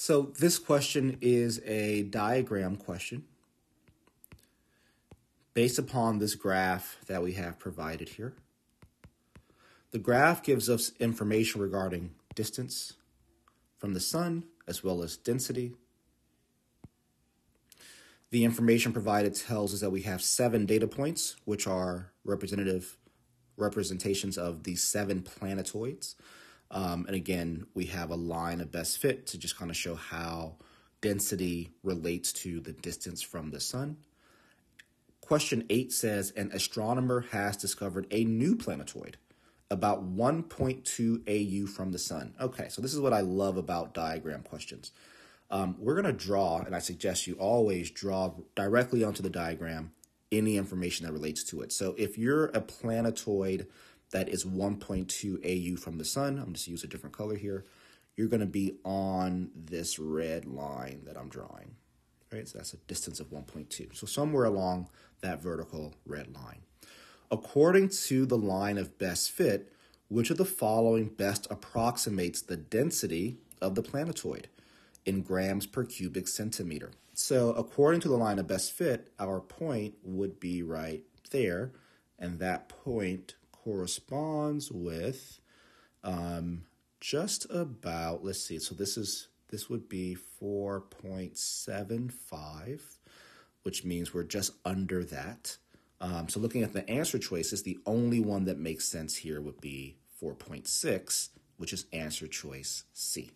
So this question is a diagram question based upon this graph that we have provided here. The graph gives us information regarding distance from the sun as well as density. The information provided tells us that we have seven data points, which are representative representations of the seven planetoids. Um, and again, we have a line of best fit to just kind of show how density relates to the distance from the sun. Question eight says an astronomer has discovered a new planetoid about 1.2 AU from the sun. Okay, so this is what I love about diagram questions. Um, we're going to draw, and I suggest you always draw directly onto the diagram any information that relates to it. So if you're a planetoid that is 1.2 AU from the sun. I'm just use a different color here. You're going to be on this red line that I'm drawing, right? So that's a distance of 1.2. So somewhere along that vertical red line. According to the line of best fit, which of the following best approximates the density of the planetoid in grams per cubic centimeter? So according to the line of best fit, our point would be right there, and that point corresponds with um, just about, let's see, so this is this would be 4.75, which means we're just under that. Um, so looking at the answer choices, the only one that makes sense here would be 4.6, which is answer choice C.